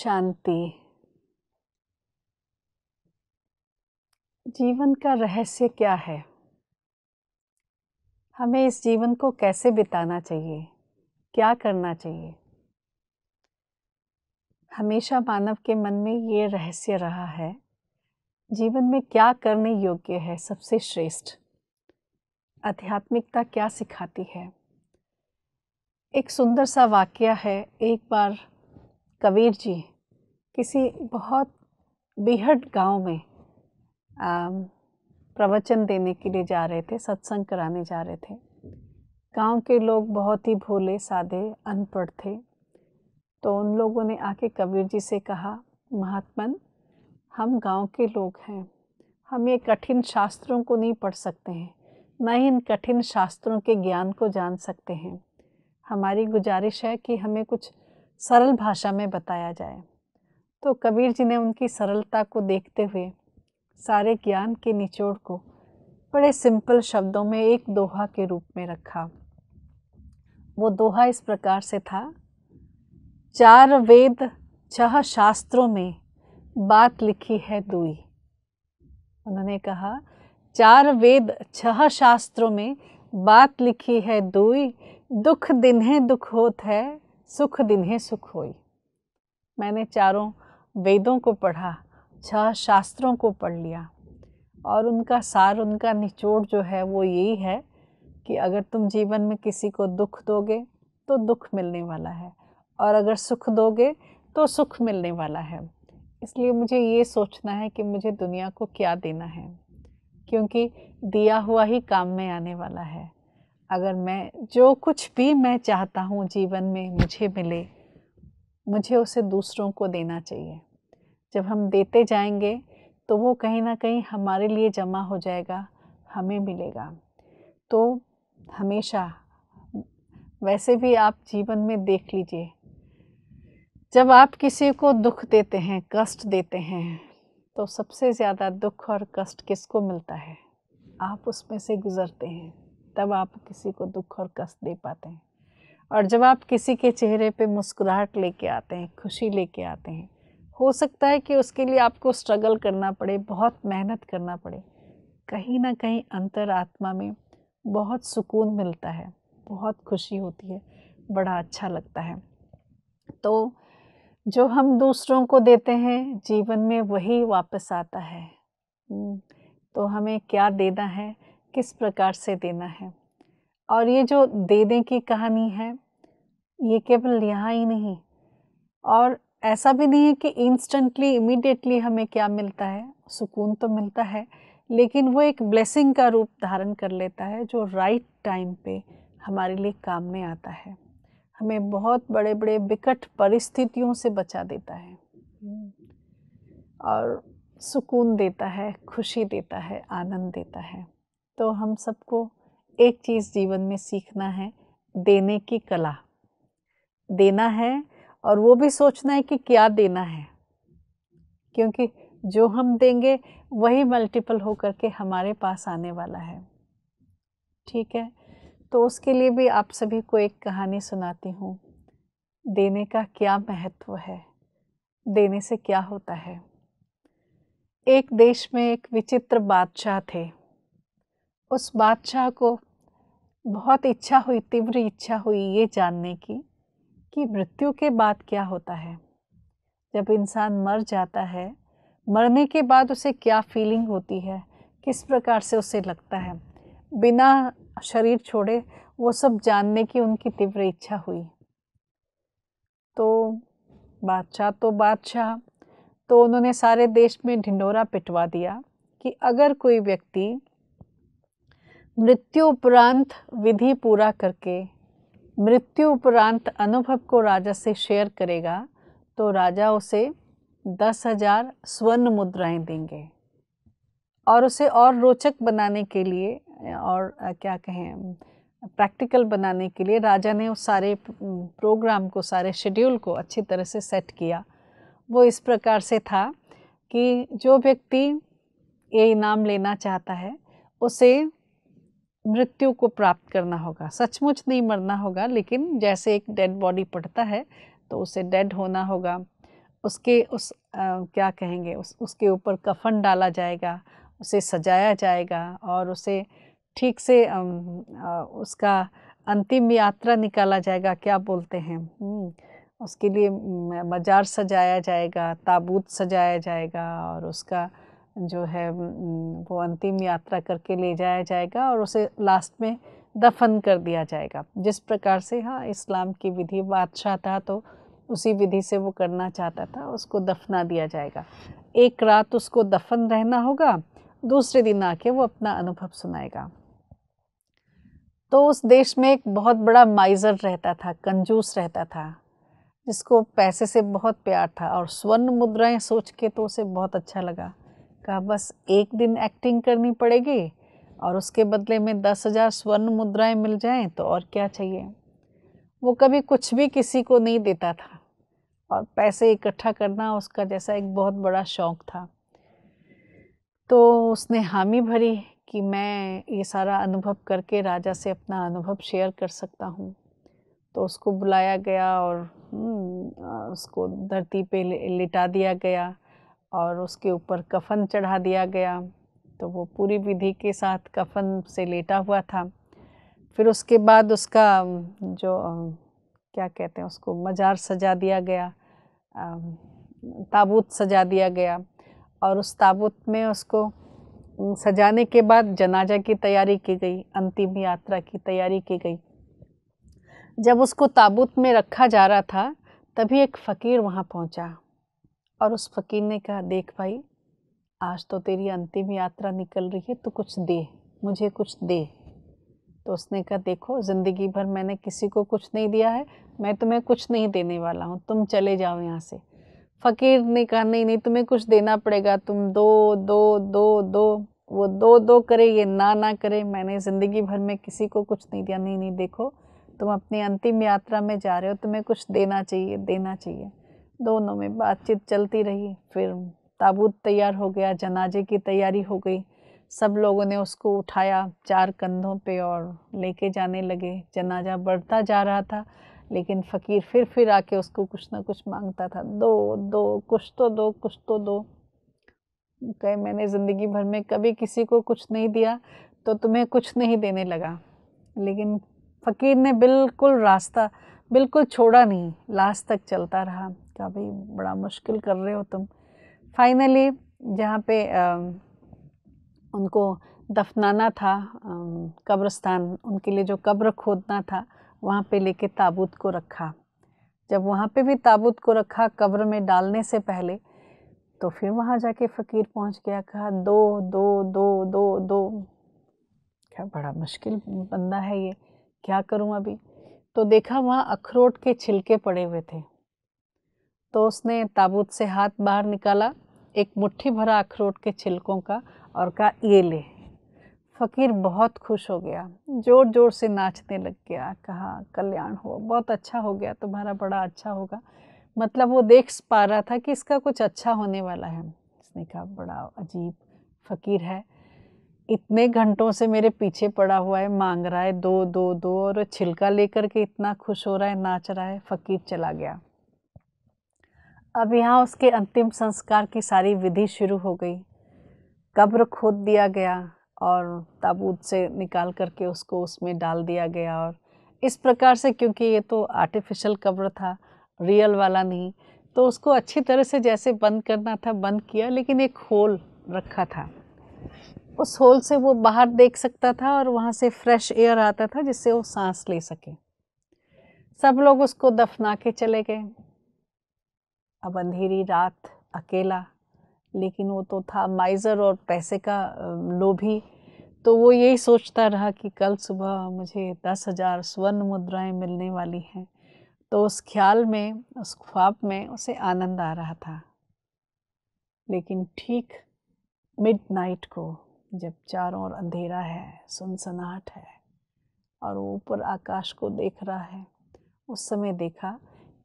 शांति जीवन का रहस्य क्या है हमें इस जीवन को कैसे बिताना चाहिए क्या करना चाहिए हमेशा मानव के मन में ये रहस्य रहा है जीवन में क्या करने योग्य है सबसे श्रेष्ठ आध्यात्मिकता क्या सिखाती है एक सुंदर सा वाक्य है एक बार कबीर जी किसी बहुत बेहद गांव में प्रवचन देने के लिए जा रहे थे सत्संग कराने जा रहे थे गांव के लोग बहुत ही भोले सादे अनपढ़ थे तो उन लोगों ने आके कबीर जी से कहा महात्मन हम गांव के लोग हैं हम ये कठिन शास्त्रों को नहीं पढ़ सकते हैं न ही इन कठिन शास्त्रों के ज्ञान को जान सकते हैं हमारी गुजारिश है कि हमें कुछ सरल भाषा में बताया जाए तो कबीर जी ने उनकी सरलता को देखते हुए सारे ज्ञान के निचोड़ को बड़े सिंपल शब्दों में एक दोहा के रूप में रखा वो दोहा इस प्रकार से था चार वेद छह शास्त्रों में बात लिखी है दुई उन्होंने कहा चार वेद छह शास्त्रों में बात लिखी है दुई दुख दिन है दुख होत है सुख दिन्हे सुख होई मैंने चारों वेदों को पढ़ा छह शास्त्रों को पढ़ लिया और उनका सार उनका निचोड़ जो है वो यही है कि अगर तुम जीवन में किसी को दुख दोगे तो दुख मिलने वाला है और अगर सुख दोगे तो सुख मिलने वाला है इसलिए मुझे ये सोचना है कि मुझे दुनिया को क्या देना है क्योंकि दिया हुआ ही काम में आने वाला है अगर मैं जो कुछ भी मैं चाहता हूँ जीवन में मुझे मिले मुझे उसे दूसरों को देना चाहिए जब हम देते जाएंगे तो वो कहीं ना कहीं हमारे लिए जमा हो जाएगा हमें मिलेगा तो हमेशा वैसे भी आप जीवन में देख लीजिए जब आप किसी को दुख देते हैं कष्ट देते हैं तो सबसे ज़्यादा दुख और कष्ट किसको मिलता है आप उसमें से गुज़रते हैं तब आप किसी को दुख और कष्ट दे पाते हैं और जब आप किसी के चेहरे पे मुस्कुराहट लेके आते हैं खुशी लेके आते हैं हो सकता है कि उसके लिए आपको स्ट्रगल करना पड़े बहुत मेहनत करना पड़े कहीं ना कहीं अंतर आत्मा में बहुत सुकून मिलता है बहुत खुशी होती है बड़ा अच्छा लगता है तो जो हम दूसरों को देते हैं जीवन में वही वापस आता है हम्म, तो हमें क्या देना है किस प्रकार से देना है और ये जो दे दें की कहानी है ये केवल यहाँ ही नहीं और ऐसा भी नहीं है कि इंस्टेंटली इमीडिएटली हमें क्या मिलता है सुकून तो मिलता है लेकिन वो एक ब्लेसिंग का रूप धारण कर लेता है जो राइट टाइम पे हमारे लिए काम में आता है हमें बहुत बड़े बड़े विकट परिस्थितियों से बचा देता है और सुकून देता है खुशी देता है आनंद देता है तो हम सबको एक चीज़ जीवन में सीखना है देने की कला देना है और वो भी सोचना है कि क्या देना है क्योंकि जो हम देंगे वही मल्टीपल हो करके हमारे पास आने वाला है ठीक है तो उसके लिए भी आप सभी को एक कहानी सुनाती हूँ देने का क्या महत्व है देने से क्या होता है एक देश में एक विचित्र बादशाह थे उस बादशाह को बहुत इच्छा हुई तीव्र इच्छा हुई ये जानने की कि मृत्यु के बाद क्या होता है जब इंसान मर जाता है मरने के बाद उसे क्या फीलिंग होती है किस प्रकार से उसे लगता है बिना शरीर छोड़े वो सब जानने की उनकी तीव्र इच्छा हुई तो बादशाह तो बादशाह तो उन्होंने सारे देश में ढिंडोरा पिटवा दिया कि अगर कोई व्यक्ति मृत्यु उपरांत विधि पूरा करके मृत्यु उपरांत अनुभव को राजा से शेयर करेगा तो राजा उसे दस हजार स्वर्ण मुद्राएं देंगे और उसे और रोचक बनाने के लिए और क्या कहें प्रैक्टिकल बनाने के लिए राजा ने उस सारे प्रोग्राम को सारे शेड्यूल को अच्छी तरह से सेट किया वो इस प्रकार से था कि जो व्यक्ति ये इनाम लेना चाहता है उसे मृत्यु को प्राप्त करना होगा सचमुच नहीं मरना होगा लेकिन जैसे एक डेड बॉडी पड़ता है तो उसे डेड होना होगा उसके उस आ, क्या कहेंगे उस उसके ऊपर कफन डाला जाएगा उसे सजाया जाएगा और उसे ठीक से आ, आ, उसका अंतिम यात्रा निकाला जाएगा क्या बोलते हैं हम्म, उसके लिए मजार सजाया जाएगा ताबूत सजाया जाएगा और उसका जो है वो अंतिम यात्रा करके ले जाया जाएगा और उसे लास्ट में दफन कर दिया जाएगा जिस प्रकार से हाँ इस्लाम की विधि बादशाह था तो उसी विधि से वो करना चाहता था उसको दफना दिया जाएगा एक रात उसको दफन रहना होगा दूसरे दिन आके वो अपना अनुभव सुनाएगा तो उस देश में एक बहुत बड़ा माइजर रहता था कंजूस रहता था जिसको पैसे से बहुत प्यार था और स्वर्ण मुद्राएं सोच के तो उसे बहुत अच्छा लगा कहा बस एक दिन एक्टिंग करनी पड़ेगी और उसके बदले में दस हज़ार स्वर्ण मुद्राएं मिल जाएं तो और क्या चाहिए वो कभी कुछ भी किसी को नहीं देता था और पैसे इकट्ठा करना उसका जैसा एक बहुत बड़ा शौक़ था तो उसने हामी भरी कि मैं ये सारा अनुभव करके राजा से अपना अनुभव शेयर कर सकता हूँ तो उसको बुलाया गया और हम्म, उसको धरती पे लिटा दिया गया और उसके ऊपर कफन चढ़ा दिया गया तो वो पूरी विधि के साथ कफन से लेटा हुआ था फिर उसके बाद उसका जो क्या कहते हैं उसको मज़ार सजा दिया गया ताबूत सजा दिया गया और उस ताबूत में उसको सजाने के बाद जनाजा की तैयारी की गई अंतिम यात्रा की तैयारी की गई जब उसको ताबूत में रखा जा रहा था तभी एक फ़कीर वहाँ पहुँचा और उस फकीर ने कहा देख भाई आज तो तेरी अंतिम यात्रा निकल रही है तो कुछ दे मुझे कुछ दे तो उसने कहा देखो ज़िंदगी भर मैंने किसी को कुछ नहीं दिया है मैं तुम्हें कुछ नहीं देने वाला हूँ तुम चले जाओ यहाँ से फ़कीर ने कहा नहीं नहीं तुम्हें कुछ देना पड़ेगा तुम दो दो दो दो वो दो दो करे ये ना ना करे मैंने ज़िंदगी भर में किसी को कुछ नहीं दिया नहीं नहीं देखो तुम अपनी अंतिम यात्रा में जा रहे हो तुम्हें कुछ देना चाहिए देना चाहिए दोनों में बातचीत चलती रही फिर ताबूत तैयार हो गया जनाजे की तैयारी हो गई सब लोगों ने उसको उठाया चार कंधों पे और लेके जाने लगे जनाजा बढ़ता जा रहा था लेकिन फ़कीर फिर फिर आके उसको कुछ ना कुछ मांगता था दो दो कुछ तो दो कुछ तो दो कहे मैंने ज़िंदगी भर में कभी किसी को कुछ नहीं दिया तो तुम्हें कुछ नहीं देने लगा लेकिन फ़कीर ने बिल्कुल रास्ता बिल्कुल छोड़ा नहीं लास्ट तक चलता रहा का भाई बड़ा मुश्किल कर रहे हो तुम फाइनली जहाँ पे आ, उनको दफनाना था कब्रस्तान उनके लिए जो कब्र खोदना था वहाँ पे लेके ताबूत को रखा जब वहाँ पे भी ताबूत को रखा कब्र में डालने से पहले तो फिर वहाँ जाके फ़कीर पहुँच गया कहा दो दो दो दो दो क्या बड़ा मुश्किल बंदा है ये क्या करूँ अभी तो देखा वहाँ अखरोट के छिलके पड़े हुए थे तो उसने ताबूत से हाथ बाहर निकाला एक मुट्ठी भरा अखरोट के छिलकों का और कहा ये ले फ़कीर बहुत खुश हो गया ज़ोर ज़ोर से नाचने लग गया कहा कल्याण हो बहुत अच्छा हो गया तुम्हारा बड़ा अच्छा होगा मतलब वो देख पा रहा था कि इसका कुछ अच्छा होने वाला है उसने कहा बड़ा अजीब फ़कीर है इतने घंटों से मेरे पीछे पड़ा हुआ है मांग रहा है दो दो दो और छिलका लेकर के इतना खुश हो रहा है नाच रहा है फ़कीर चला गया अब यहाँ उसके अंतिम संस्कार की सारी विधि शुरू हो गई कब्र खोद दिया गया और ताबूत से निकाल करके उसको उसमें डाल दिया गया और इस प्रकार से क्योंकि ये तो आर्टिफिशियल कब्र था रियल वाला नहीं तो उसको अच्छी तरह से जैसे बंद करना था बंद किया लेकिन एक होल रखा था उस होल से वो बाहर देख सकता था और वहाँ से फ्रेश एयर आता था जिससे वो सांस ले सके सब लोग उसको दफना के चले गए अब अंधेरी रात अकेला लेकिन वो तो था माइज़र और पैसे का लोभी तो वो यही सोचता रहा कि कल सुबह मुझे दस हज़ार स्वर्ण मुद्राएं मिलने वाली हैं तो उस ख्याल में उस ख्वाब में उसे आनंद आ रहा था लेकिन ठीक मिडनाइट को जब चारों ओर अंधेरा है सुनसनाहट है और वो ऊपर आकाश को देख रहा है उस समय देखा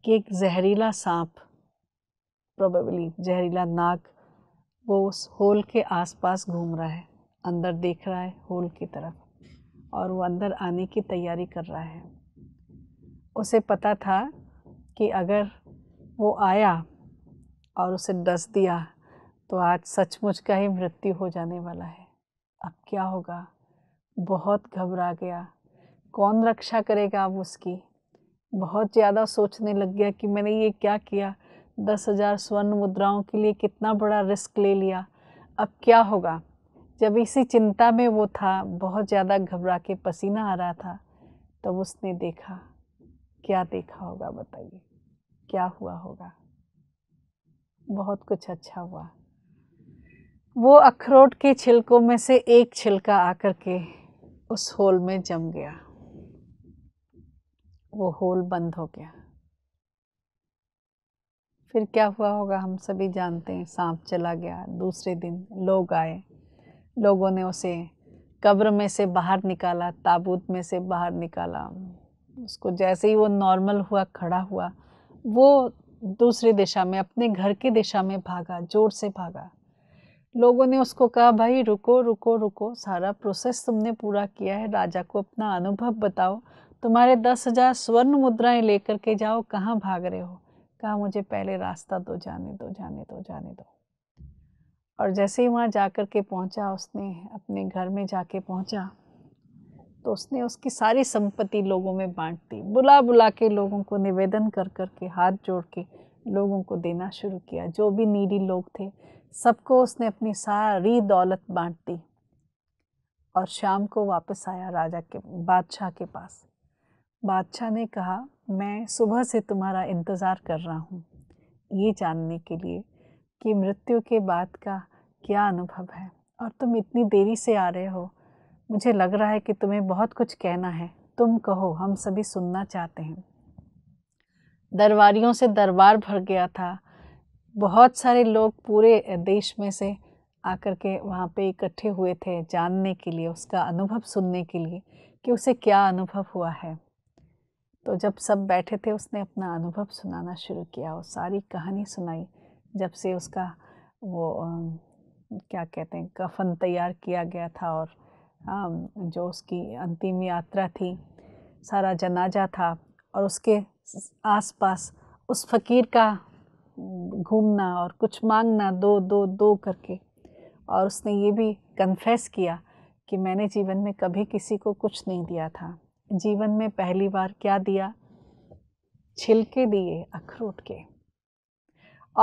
कि एक जहरीला सांप प्रोबेबली जहरीला नाग वो उस होल के आसपास घूम रहा है अंदर देख रहा है होल की तरफ और वो अंदर आने की तैयारी कर रहा है उसे पता था कि अगर वो आया और उसे डस दिया तो आज सचमुच का ही मृत्यु हो जाने वाला है अब क्या होगा बहुत घबरा गया कौन रक्षा करेगा अब उसकी बहुत ज़्यादा सोचने लग गया कि मैंने ये क्या किया दस हज़ार स्वर्ण मुद्राओं के लिए कितना बड़ा रिस्क ले लिया अब क्या होगा जब इसी चिंता में वो था बहुत ज़्यादा घबरा के पसीना आ रहा था तब तो उसने देखा क्या देखा होगा बताइए क्या हुआ होगा बहुत कुछ अच्छा हुआ वो अखरोट के छिलकों में से एक छिलका आकर के उस होल में जम गया वो होल बंद हो गया फिर क्या हुआ होगा हम सभी जानते हैं सांप चला गया दूसरे दिन लोग आए लोगों ने उसे कब्र में से बाहर निकाला ताबूत में से बाहर निकाला उसको जैसे ही वो नॉर्मल हुआ खड़ा हुआ वो दूसरी दिशा में अपने घर की दिशा में भागा जोर से भागा लोगों ने उसको कहा भाई रुको रुको रुको सारा प्रोसेस तुमने पूरा किया है राजा को अपना अनुभव बताओ तुम्हारे दस हजार स्वर्ण मुद्राएं लेकर के जाओ कहाँ भाग रहे हो कहा मुझे पहले रास्ता दो जाने दो जाने दो जाने दो और जैसे ही वहाँ जा कर के पहुँचा उसने अपने घर में जाके पहुँचा तो उसने उसकी सारी संपत्ति लोगों में बांट दी बुला बुला के लोगों को निवेदन कर कर के हाथ जोड़ के लोगों को देना शुरू किया जो भी नीडी लोग थे सबको उसने अपनी सारी दौलत बांट दी और शाम को वापस आया राजा के बादशाह के पास बादशाह ने कहा मैं सुबह से तुम्हारा इंतज़ार कर रहा हूँ ये जानने के लिए कि मृत्यु के बाद का क्या अनुभव है और तुम इतनी देरी से आ रहे हो मुझे लग रहा है कि तुम्हें बहुत कुछ कहना है तुम कहो हम सभी सुनना चाहते हैं दरबारियों से दरबार भर गया था बहुत सारे लोग पूरे देश में से आकर के वहाँ पे इकट्ठे हुए थे जानने के लिए उसका अनुभव सुनने के लिए कि उसे क्या अनुभव हुआ है तो जब सब बैठे थे उसने अपना अनुभव सुनाना शुरू किया और सारी कहानी सुनाई जब से उसका वो क्या कहते हैं कफन तैयार किया गया था और जो उसकी अंतिम यात्रा थी सारा जनाजा था और उसके आसपास उस फकीर का घूमना और कुछ मांगना दो दो दो करके और उसने ये भी कन्फेस किया कि मैंने जीवन में कभी किसी को कुछ नहीं दिया था जीवन में पहली बार क्या दिया छिलके दिए अखरोट के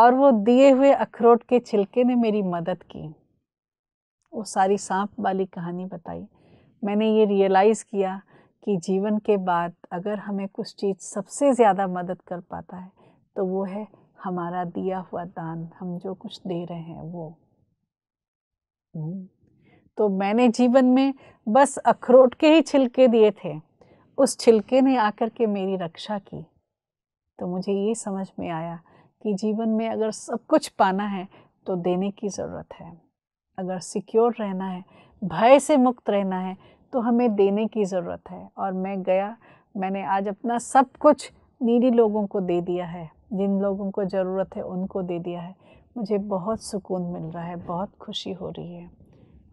और वो दिए हुए अखरोट के छिलके ने मेरी मदद की वो सारी सांप वाली कहानी बताई मैंने ये रियलाइज़ किया कि जीवन के बाद अगर हमें कुछ चीज़ सबसे ज़्यादा मदद कर पाता है तो वो है हमारा दिया हुआ दान हम जो कुछ दे रहे हैं वो हम्म। तो मैंने जीवन में बस अखरोट के ही छिलके दिए थे उस छिलके ने आकर के मेरी रक्षा की तो मुझे ये समझ में आया कि जीवन में अगर सब कुछ पाना है तो देने की ज़रूरत है अगर सिक्योर रहना है भय से मुक्त रहना है तो हमें देने की ज़रूरत है और मैं गया मैंने आज अपना सब कुछ नीडी लोगों को दे दिया है जिन लोगों को ज़रूरत है उनको दे दिया है मुझे बहुत सुकून मिल रहा है बहुत खुशी हो रही है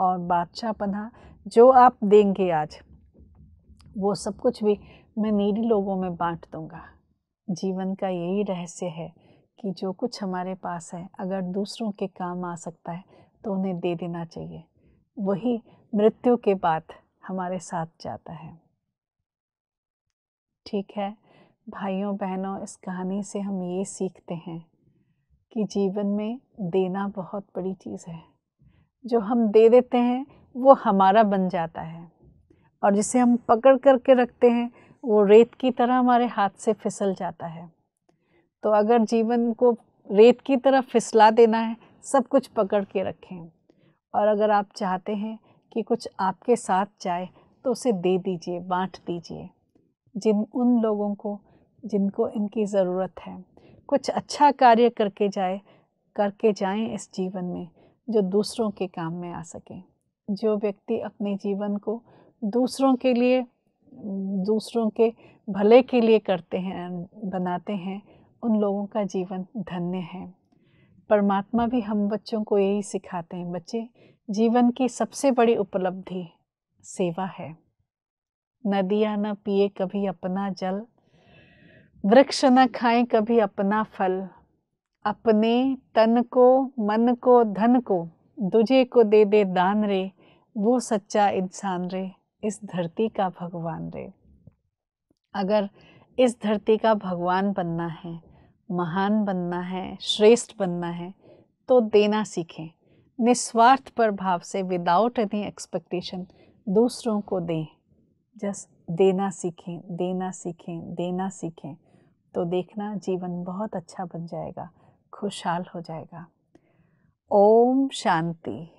और बादशाह पन्हा जो आप देंगे आज वो सब कुछ भी मैं नीडी लोगों में बांट दूंगा जीवन का यही रहस्य है कि जो कुछ हमारे पास है अगर दूसरों के काम आ सकता है तो उन्हें दे देना चाहिए वही मृत्यु के बाद हमारे साथ जाता है ठीक है भाइयों बहनों इस कहानी से हम ये सीखते हैं कि जीवन में देना बहुत बड़ी चीज़ है जो हम दे देते हैं वो हमारा बन जाता है और जिसे हम पकड़ करके रखते हैं वो रेत की तरह हमारे हाथ से फिसल जाता है तो अगर जीवन को रेत की तरह फिसला देना है सब कुछ पकड़ के रखें और अगर आप चाहते हैं कि कुछ आपके साथ जाए तो उसे दे दीजिए बांट दीजिए जिन उन लोगों को जिनको इनकी ज़रूरत है कुछ अच्छा कार्य करके जाए करके जाएं इस जीवन में जो दूसरों के काम में आ सके जो व्यक्ति अपने जीवन को दूसरों के लिए दूसरों के भले के लिए करते हैं बनाते हैं उन लोगों का जीवन धन्य है परमात्मा भी हम बच्चों को यही सिखाते हैं बच्चे जीवन की सबसे बड़ी उपलब्धि सेवा है नदियाँ न पिए कभी अपना जल वृक्ष न खाएं कभी अपना फल अपने तन को मन को धन को दुझे को दे दे दान रे वो सच्चा इंसान रे इस धरती का भगवान रे अगर इस धरती का भगवान बनना है महान बनना है श्रेष्ठ बनना है तो देना सीखें निस्वार्थ पर भाव से विदाउट एनी एक्सपेक्टेशन दूसरों को दें जस्ट देना सीखें देना सीखें देना सीखें तो देखना जीवन बहुत अच्छा बन जाएगा खुशहाल हो जाएगा ओम शांति